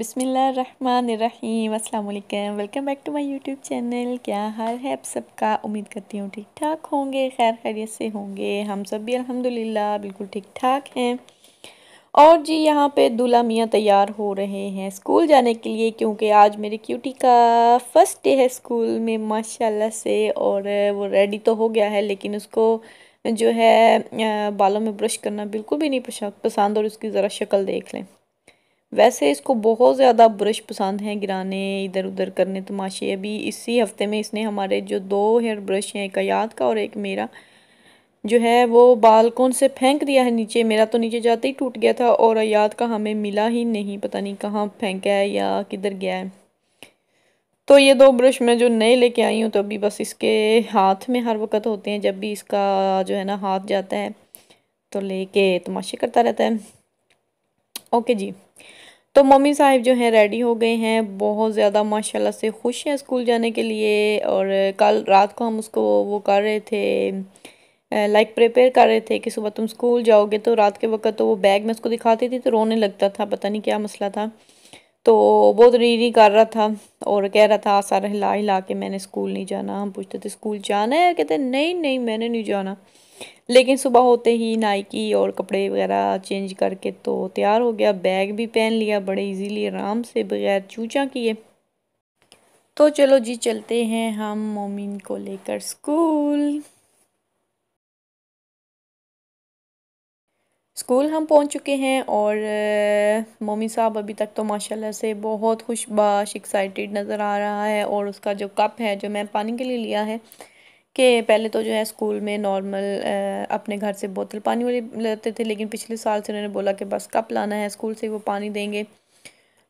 अस्सलाम वालेकुम welcome back to my YouTube channel क्या हाल है आप सबका उम्मीद करती हूँ ठीक ठाक होंगे खैर खैरियत से होंगे हम सब भी अल्हम्दुलिल्लाह बिल्कुल ठीक ठाक हैं और जी यहाँ पे दूल्हा मियाँ तैयार हो रहे हैं स्कूल जाने के लिए क्योंकि आज मेरे क्यूटी का फ़र्स्ट डे है स्कूल में माशाल्लाह से और वो रेडी तो हो गया है लेकिन उसको जो है बालों में ब्रश करना बिल्कुल भी नहीं पसंद और उसकी ज़रा शक्ल देख लें वैसे इसको बहुत ज़्यादा ब्रश पसंद हैं गिराने इधर उधर करने तमाशे अभी इसी हफ्ते में इसने हमारे जो दो हेयर ब्रश हैं एक आयात का और एक मेरा जो है वो बालकोन से फेंक दिया है नीचे मेरा तो नीचे जाते ही टूट गया था और आयात का हमें मिला ही नहीं पता नहीं कहाँ फेंका है या किधर गया है तो ये दो ब्रश मैं जो नए लेके आई हूँ तो अभी बस इसके हाथ में हर वक्त होते हैं जब भी इसका जो है ना हाथ जाता है तो लेके तमाशे करता रहता है ओके जी तो मम्मी साहिब जो हैं रेडी हो गए हैं बहुत ज़्यादा माशाल्लाह से खुश हैं स्कूल जाने के लिए और कल रात को हम उसको वो कर रहे थे लाइक प्रिपेयर कर रहे थे कि सुबह तुम स्कूल जाओगे तो रात के वक्त तो वो बैग में उसको दिखाती थी तो रोने लगता था पता नहीं क्या मसला था तो बहुत तो रीरी कर रहा था और कह रहा था सारा हिला हिला के मैंने स्कूल नहीं जाना हम पूछते थे स्कूल जाना है कहते नहीं नहीं मैंने नहीं जाना लेकिन सुबह होते ही नाइकी और कपड़े वगैरह चेंज करके तो तैयार हो गया बैग भी पहन लिया बड़े इजीली आराम से बगैर चूचा किए तो चलो जी चलते हैं हम मोमिन को लेकर स्कूल स्कूल हम पहुंच चुके हैं और मोमिन साहब अभी तक तो माशाल्लाह से बहुत खुशबाश एक्साइटेड नज़र आ रहा है और उसका जो कप है जो मैं पानी के लिए लिया है कि पहले तो जो है स्कूल में नॉर्मल अपने घर से बोतल पानी वाली लेते थे लेकिन पिछले साल से उन्होंने बोला कि बस कप लाना है स्कूल से वो पानी देंगे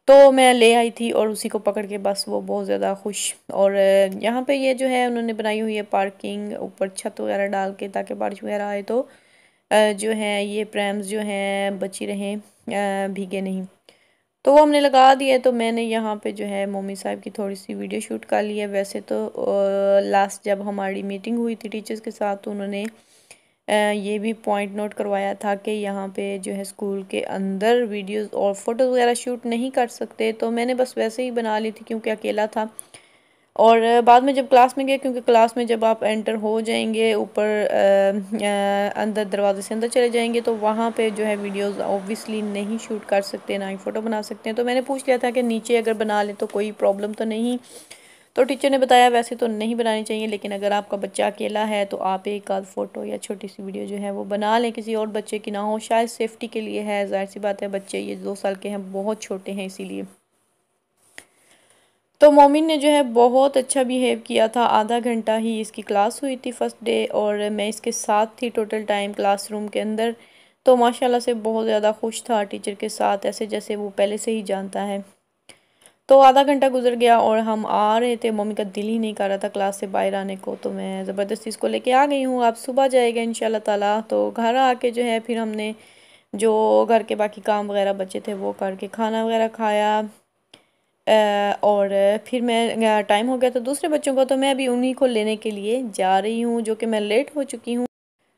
तो मैं ले आई थी और उसी को पकड़ के बस वो बहुत ज़्यादा खुश और यहाँ पे ये जो है उन्होंने बनाई हुई है पार्किंग ऊपर छत वगैरह डाल के ताकि बारिश वगैरह आए तो जो है ये प्रैम्स जो हैं बची रहें भीगे नहीं तो वो हमने लगा दिया है तो मैंने यहाँ पे जो है मम्मी साहब की थोड़ी सी वीडियो शूट कर ली है वैसे तो लास्ट जब हमारी मीटिंग हुई थी टीचर्स के साथ तो उन्होंने ये भी पॉइंट नोट करवाया था कि यहाँ पे जो है स्कूल के अंदर वीडियोस और फोटोज़ वगैरह शूट नहीं कर सकते तो मैंने बस वैसे ही बना ली थी क्योंकि अकेला था और बाद में जब क्लास में गए क्योंकि क्लास में जब आप एंटर हो जाएंगे ऊपर अंदर दरवाजे से अंदर चले जाएंगे तो वहाँ पे जो है वीडियोस ऑब्वियसली नहीं शूट कर सकते ना ही फ़ोटो बना सकते हैं तो मैंने पूछ लिया था कि नीचे अगर बना लें तो कोई प्रॉब्लम तो नहीं तो टीचर ने बताया वैसे तो नहीं बनानी चाहिए लेकिन अगर आपका बच्चा अकेला है तो आप एक आध फ़ोटो या छोटी सी वीडियो जो है वो बना लें किसी और बच्चे की ना हो शायद सेफ्टी के लिए है जाहिर सी बात है बच्चे ये दो साल के हैं बहुत छोटे हैं इसीलिए तो मोमिन ने जो है बहुत अच्छा बिहेव किया था आधा घंटा ही इसकी क्लास हुई थी फर्स्ट डे और मैं इसके साथ थी टोटल टाइम क्लासरूम के अंदर तो माशाल्लाह से बहुत ज़्यादा खुश था टीचर के साथ ऐसे जैसे वो पहले से ही जानता है तो आधा घंटा गुजर गया और हम आ रहे थे मम्मी का दिल ही नहीं कर रहा था क्लास से बाहर आने को तो मैं ज़बरदस्ती इसको लेके आ गई हूँ आप सुबह जाएगा इन तला तो घर आके जो है फिर हमने जो घर के बाकी काम वगैरह बचे थे वो करके खाना वगैरह खाया और फिर मैं टाइम हो गया तो दूसरे बच्चों का तो मैं अभी उन्हीं को लेने के लिए जा रही हूँ जो कि मैं लेट हो चुकी हूँ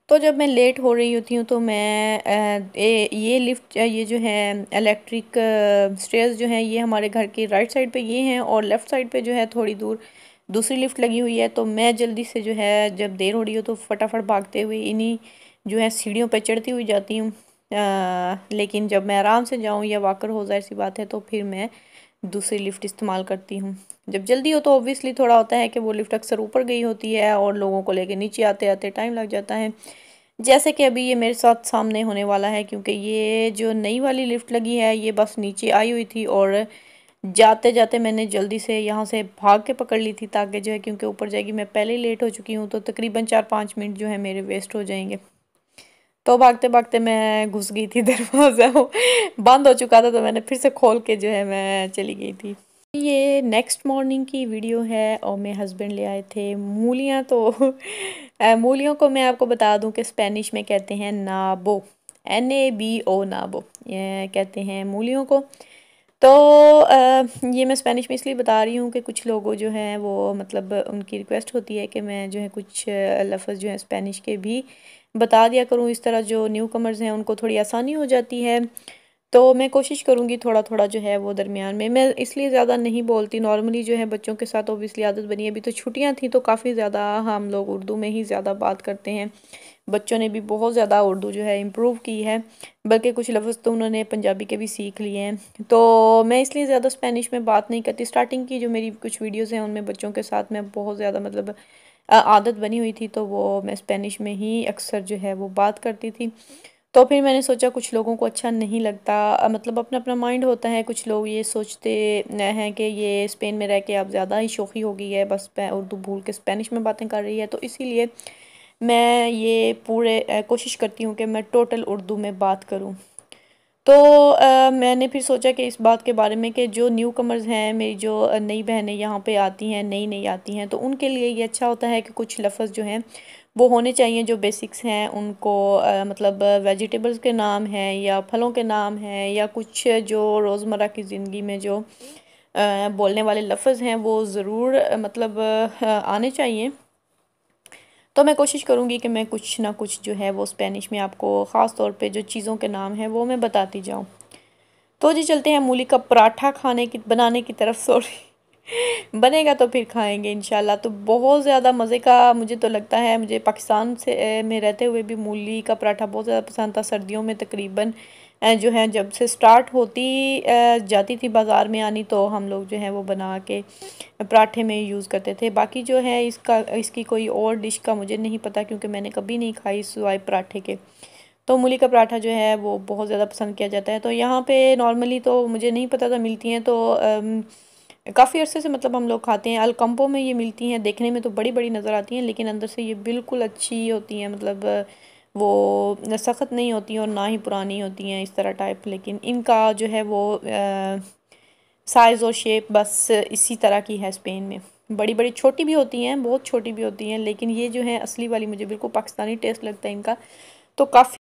तो जब मैं लेट हो रही होती हूँ तो मैं ए, ये लिफ्ट ये जो है इलेक्ट्रिक स्टेयर्स जो हैं ये हमारे घर की राइट साइड पे ये हैं और लेफ़्ट साइड पे जो है थोड़ी दूर दूसरी लिफ्ट लगी हुई है तो मैं जल्दी से जो है जब देर हो रही हो तो फटाफट भागते हुए इन्हीं जो है सीढ़ियों पर चढ़ती हुई जाती हूँ लेकिन जब मैं आराम से जाऊँ या वाकर हो जाहिर सी बात है तो फिर मैं दूसरी लिफ्ट इस्तेमाल करती हूँ जब जल्दी हो तो ऑब्वियसली थोड़ा होता है कि वो लिफ्ट अक्सर ऊपर गई होती है और लोगों को लेके नीचे आते आते टाइम लग जाता है जैसे कि अभी ये मेरे साथ सामने होने वाला है क्योंकि ये जो नई वाली लिफ्ट लगी है ये बस नीचे आई हुई थी और जाते जाते मैंने जल्दी से यहाँ से भाग के पकड़ ली थी ताकि जो है क्योंकि ऊपर जाएगी मैं पहले ही लेट हो चुकी हूँ तो तकरीबन चार पाँच मिनट जो है मेरे वेस्ट हो जाएंगे तो भागते भागते मैं घुस गई थी दरवाज़ा वो बंद हो चुका था तो मैंने फिर से खोल के जो है मैं चली गई थी ये नेक्स्ट मॉर्निंग की वीडियो है और मेरे हस्बैंड ले आए थे मूलियाँ तो मूलियों को मैं आपको बता दूं कि स्पेनिश में कहते हैं नाबो एन ए बी ओ नाबो ये कहते हैं मूलियों को तो ये मैं स्पेनिश में इसलिए बता रही हूँ कि कुछ लोगों जो हैं वो मतलब उनकी रिक्वेस्ट होती है कि मैं जो है कुछ लफ्ज़ जो है स्पेनिश के भी बता दिया करूँ इस तरह जो न्यू कमर्स हैं उनको थोड़ी आसानी हो जाती है तो मैं कोशिश करूँगी थोड़ा थोड़ा जो है वो दरमियान में मैं इसलिए ज़्यादा नहीं बोलती नॉर्मली जो है बच्चों के साथ ओबियसली आदत बनी अभी तो छुट्टियाँ थी तो काफ़ी ज़्यादा हम लोग उर्दू में ही ज़्यादा बात करते हैं बच्चों ने भी बहुत ज़्यादा उर्दू जो है इम्प्रूव की है बल्कि कुछ लफ्ज़ तो उन्होंने पंजाबी के भी सीख लिए हैं तो मैं इसलिए ज़्यादा स्पेनिश में बात नहीं करती स्टार्टिंग की जो मेरी कुछ वीडियोज़ हैं उनमें बच्चों के साथ मैं बहुत ज़्यादा मतलब आदत बनी हुई थी तो वो मैं स्पेनिश में ही अक्सर जो है वो बात करती थी तो फिर मैंने सोचा कुछ लोगों को अच्छा नहीं लगता मतलब अपना अपना माइंड होता है कुछ लोग ये सोचते हैं कि ये स्पेन में रह के आप ज़्यादा ही शोखी हो गई है बस उर्दू भूल के स्पेनिश में बातें कर रही है तो इसीलिए मैं ये पूरे कोशिश करती हूँ कि मैं टोटल उर्दू में बात करूँ तो आ, मैंने फिर सोचा कि इस बात के बारे में कि जो न्यू कमर्स हैं मेरी जो नई बहनें यहाँ पे आती हैं नई नई आती हैं तो उनके लिए ये अच्छा होता है कि कुछ लफ्ज़ जो हैं वो होने चाहिए जो बेसिक्स हैं उनको आ, मतलब वेजिटेबल्स के नाम हैं या फलों के नाम हैं या कुछ जो रोज़मर्रा की ज़िंदगी में जो आ, बोलने वाले लफ्ज़ हैं वो ज़रूर मतलब आने चाहिए तो मैं कोशिश करूँगी कि मैं कुछ ना कुछ जो है वो स्पेनिश में आपको ख़ास तौर पर जो चीज़ों के नाम हैं वो मैं बताती जाऊँ तो जी चलते हैं मूली का पराठा खाने की बनाने की तरफ सॉरी बनेगा तो फिर खाएंगे इन तो बहुत ज़्यादा मज़े का मुझे तो लगता है मुझे पाकिस्तान से में रहते हुए भी मूली का पराठा बहुत ज़्यादा पसंद था सर्दियों में तकरीबन जो है जब से स्टार्ट होती जाती थी बाज़ार में आनी तो हम लोग जो है वो बना के पराठे में यूज़ करते थे बाकी जो है इसका इसकी कोई और डिश का मुझे नहीं पता क्योंकि मैंने कभी नहीं खाई सिवाए पराठे के तो मूली का पराठा जो है वो बहुत ज़्यादा पसंद किया जाता है तो यहाँ पर नॉर्मली तो मुझे नहीं पता था मिलती हैं तो काफ़ी अरसे से मतलब हम लोग खाते हैं अलकम्पो में ये मिलती हैं देखने में तो बड़ी बड़ी नज़र आती हैं लेकिन अंदर से ये बिल्कुल अच्छी होती हैं मतलब वो सख्त नहीं होती और ना ही पुरानी होती हैं इस तरह टाइप लेकिन इनका जो है वो साइज़ और शेप बस इसी तरह की है स्पेन में बड़ी बड़ी छोटी भी होती हैं बहुत छोटी भी होती हैं लेकिन ये जो है असली वाली मुझे बिल्कुल पाकिस्तानी टेस्ट लगता है इनका तो काफ़ी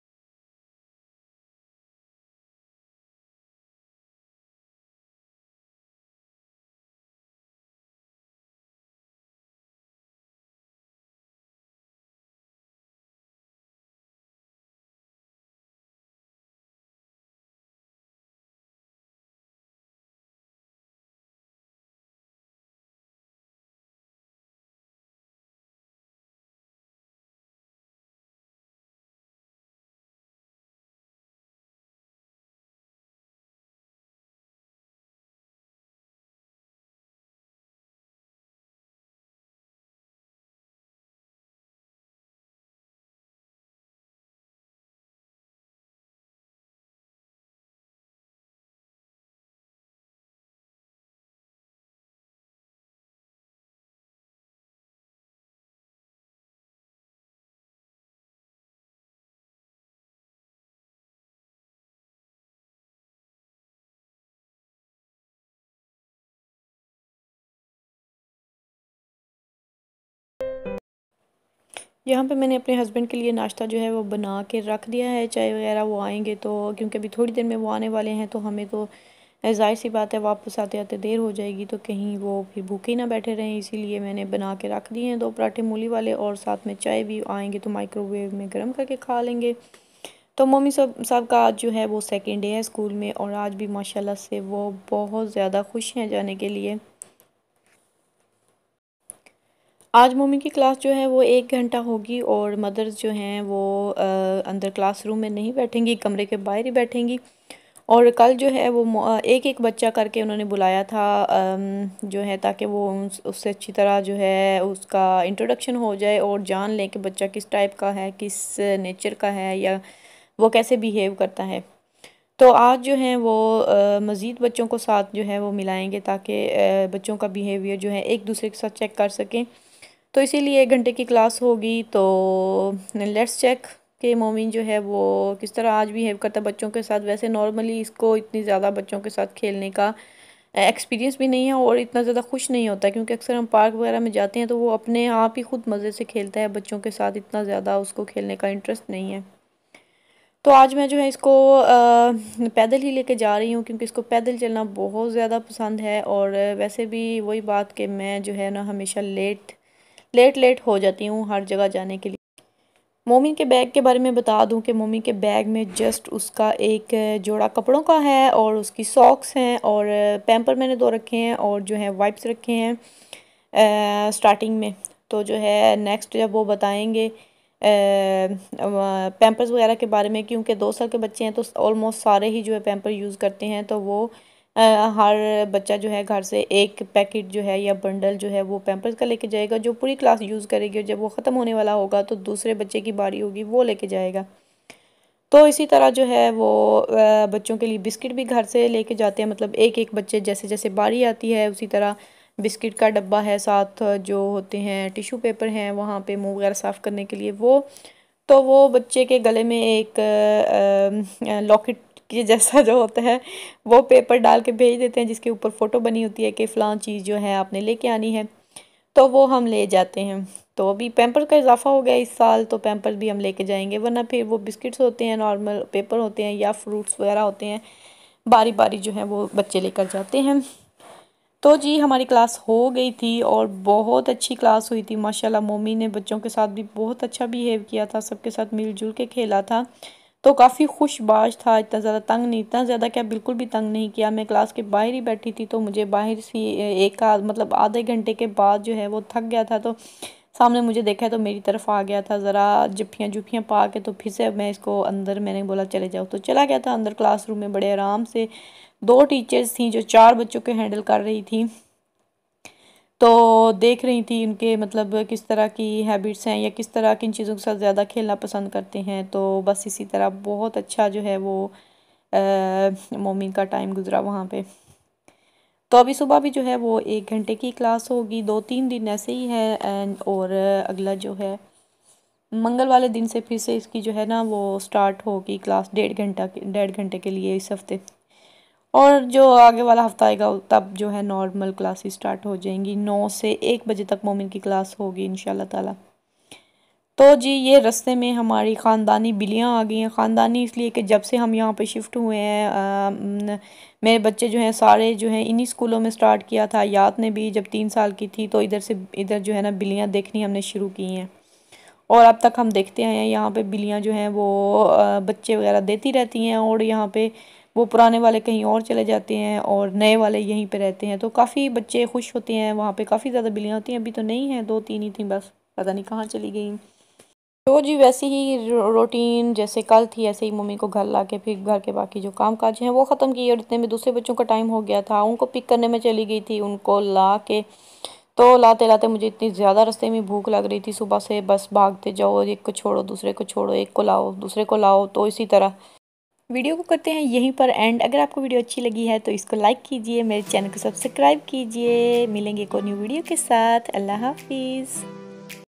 यहाँ पे मैंने अपने हस्बैंड के लिए नाश्ता जो है वो बना के रख दिया है चाय वगैरह वो आएंगे तो क्योंकि अभी थोड़ी देर में वो आने वाले हैं तो हमें तो जाहिर सी बात है वापस आते आते देर हो जाएगी तो कहीं वो फिर भूखे ना बैठे रहें इसीलिए मैंने बना के रख दिए हैं दो पराठे मूली वाले और साथ में चाय भी आएँगे तो माइक्रोवेव में गर्म करके खा लेंगे तो मम्मी सब साहब का आज जो है वो सेकेंड डे है स्कूल में और आज भी माशाल्लाह से वो बहुत ज़्यादा खुश हैं जाने के लिए आज मम्मी की क्लास जो है वो एक घंटा होगी और मदर्स जो हैं वो आ, अंदर क्लासरूम में नहीं बैठेंगी कमरे के बाहर ही बैठेंगी और कल जो है वो एक एक बच्चा करके उन्होंने बुलाया था जो है ताकि वो उससे अच्छी तरह जो है उसका इंट्रोडक्शन हो जाए और जान लें कि बच्चा किस टाइप का है किस नेचर का है या वो कैसे बिहेव करता है तो आज जो है वो मज़ीद बच्चों को साथ जो है वो मिलाएंगे ताकि बच्चों का बिहेवियर जो है एक दूसरे के साथ चेक कर सकें तो इसीलिए एक घंटे की क्लास होगी तो लेट्स चेक के मोमिन जो है वो किस तरह आज बिहेव करता है बच्चों के साथ वैसे नॉर्मली इसको इतनी ज़्यादा बच्चों के साथ खेलने का एक्सपीरियंस भी नहीं है और इतना ज़्यादा खुश नहीं होता क्योंकि अक्सर हम पार्क वगैरह में जाते हैं तो वो अपने आप ही खुद मज़े से खेलता है बच्चों के साथ इतना ज़्यादा उसको खेलने का इंटरेस्ट नहीं है तो आज मैं जो है इसको पैदल ही लेके जा रही हूँ क्योंकि इसको पैदल चलना बहुत ज़्यादा पसंद है और वैसे भी वही बात कि मैं जो है ना हमेशा लेट लेट लेट हो जाती हूँ हर जगह जाने के लिए मोमी के बैग के बारे में बता दूँ कि मोमी के बैग में जस्ट उसका एक जोड़ा कपड़ों का है और उसकी सॉक्स हैं और पैम्पर मैंने दो रखे हैं और जो है वाइप्स रखे हैं स्टार्टिंग में तो जो है नेक्स्ट जब वो बताएंगे पैम्पर्स वगैरह के बारे में क्योंकि दो साल के बच्चे हैं तो ऑलमोस्ट सारे ही जो है पैम्पर यूज़ करते हैं तो वो हर बच्चा जो है घर से एक पैकेट जो है या बंडल जो है वो पैम्पर्स का लेके जाएगा जो पूरी क्लास यूज़ करेगी और जब वो ख़त्म होने वाला होगा तो दूसरे बच्चे की बारी होगी वो लेके जाएगा तो इसी तरह जो है वो बच्चों के लिए बिस्किट भी घर से लेके जाते हैं मतलब एक एक बच्चे जैसे जैसे बारी आती है उसी तरह बिस्किट का डब्बा है साथ जो होते हैं टिशू पेपर हैं वहाँ पे मुँह वगैरह साफ़ करने के लिए वो तो वो बच्चे के गले में एक लॉकेट के जैसा जो होता है वो पेपर डाल के भेज देते हैं जिसके ऊपर फ़ोटो बनी होती है कि फ़लाँ चीज़ जो है आपने लेके आनी है तो वो हम ले जाते हैं तो अभी पैम्पर का इजाफा हो गया इस साल तो पैम्पर भी हम लेके जाएंगे वरना फिर वो बिस्किट्स होते हैं नॉर्मल पेपर होते हैं या फ्रूट्स वगैरह होते हैं बारी बारी जो है वो बच्चे लेकर जाते हैं तो जी हमारी क्लास हो गई थी और बहुत अच्छी क्लास हुई थी माशाल्लाह मम्मी ने बच्चों के साथ भी बहुत अच्छा बिहेव किया था सबके साथ मिलजुल के खेला था तो काफ़ी खुशबाज था इतना ज़्यादा तंग नहीं इतना ज़्यादा क्या बिल्कुल भी तंग नहीं किया मैं क्लास के बाहर ही बैठी थी तो मुझे बाहर से एक मतलब आधे घंटे के बाद जो है वो थक गया था तो सामने मुझे देखा तो मेरी तरफ आ गया था ज़रा जफ्फियाँ जुफियाँ पा के तो फिर से मैं इसको अंदर मैंने बोला चले जाओ तो चला गया था अंदर क्लासरूम में बड़े आराम से दो टीचर्स थी जो चार बच्चों के हैंडल कर रही थी तो देख रही थी उनके मतलब किस तरह की हैबिट्स हैं या किस तरह किन चीज़ों के साथ ज़्यादा खेलना पसंद करते हैं तो बस इसी तरह बहुत अच्छा जो है वो मोमिन का टाइम गुजरा वहाँ पे तो अभी सुबह भी जो है वो एक घंटे की क्लास होगी दो तीन दिन ऐसे ही है एंड और अगला जो है मंगल वाले दिन से फिर से इसकी जो है ना वो स्टार्ट होगी क्लास डेढ़ घंटा डेढ़ घंटे के लिए इस हफ्ते और जो आगे वाला हफ्ता आएगा तब जो है नॉर्मल क्लासेस स्टार्ट हो जाएंगी नौ से एक बजे तक मोमिन की क्लास होगी इन ताला तो जी ये रस्ते में हमारी ख़ानदानी बिलियाँ आ गई हैं ख़ानदानी इसलिए कि जब से हम यहाँ पे शिफ्ट हुए हैं मेरे बच्चे जो हैं सारे जो हैं इन्हीं स्कूलों में स्टार्ट किया था याद ने भी जब तीन साल की थी तो इधर से इधर जो है ना बिलियाँ देखनी हमने शुरू की हैं और अब तक हम देखते आए हैं यहाँ पर बिलियाँ जो हैं वो बच्चे वगैरह देती रहती हैं और यहाँ पर वो पुराने वाले कहीं और चले जाते हैं और नए वाले यहीं पे रहते हैं तो काफ़ी बच्चे खुश होते हैं वहाँ पे काफ़ी ज़्यादा बिल्लियाँ होती हैं अभी तो नहीं हैं दो तीन ही थी बस पता नहीं कहाँ चली गई तो जी वैसे ही रूटीन जैसे कल थी ऐसे ही मम्मी को घर ला के फिर घर के बाकी जो काम काज हैं वो ख़त्म किए और इतने में दूसरे बच्चों का टाइम हो गया था उनको पिक करने में चली गई थी उनको ला के तो लाते लाते मुझे इतनी ज़्यादा रस्ते में भूख लग रही थी सुबह से बस भागते जाओ एक को छोड़ो दूसरे को छोड़ो एक को लाओ दूसरे को लाओ तो इसी तरह वीडियो को करते हैं यहीं पर एंड अगर आपको वीडियो अच्छी लगी है तो इसको लाइक कीजिए मेरे चैनल को सब्सक्राइब कीजिए मिलेंगे एक और न्यू वीडियो के साथ अल्लाह हाफिज़